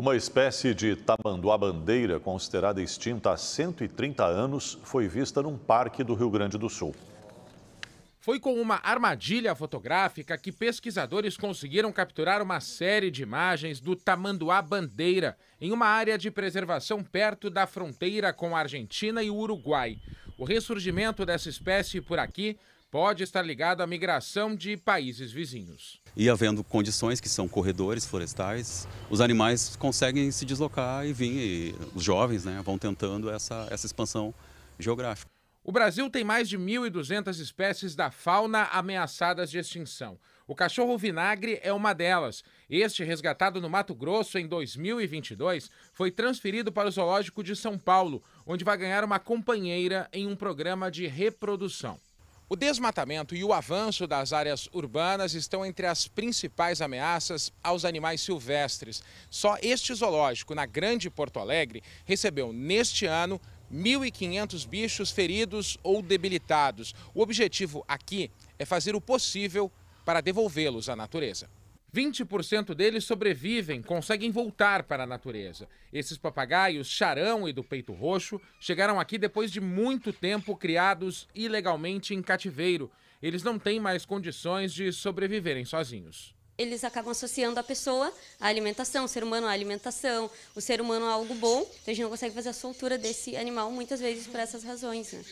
Uma espécie de tamanduá-bandeira, considerada extinta há 130 anos, foi vista num parque do Rio Grande do Sul. Foi com uma armadilha fotográfica que pesquisadores conseguiram capturar uma série de imagens do tamanduá-bandeira em uma área de preservação perto da fronteira com a Argentina e o Uruguai. O ressurgimento dessa espécie por aqui pode estar ligado à migração de países vizinhos. E havendo condições que são corredores florestais, os animais conseguem se deslocar e vir, e os jovens né, vão tentando essa, essa expansão geográfica. O Brasil tem mais de 1.200 espécies da fauna ameaçadas de extinção. O cachorro vinagre é uma delas. Este, resgatado no Mato Grosso em 2022, foi transferido para o Zoológico de São Paulo, onde vai ganhar uma companheira em um programa de reprodução. O desmatamento e o avanço das áreas urbanas estão entre as principais ameaças aos animais silvestres. Só este zoológico, na Grande Porto Alegre, recebeu neste ano 1.500 bichos feridos ou debilitados. O objetivo aqui é fazer o possível para devolvê-los à natureza. 20% deles sobrevivem, conseguem voltar para a natureza. Esses papagaios charão e do peito roxo chegaram aqui depois de muito tempo criados ilegalmente em cativeiro. Eles não têm mais condições de sobreviverem sozinhos. Eles acabam associando a pessoa à alimentação, o ser humano à alimentação, o ser humano a é algo bom. Então a gente não consegue fazer a soltura desse animal muitas vezes por essas razões. Né?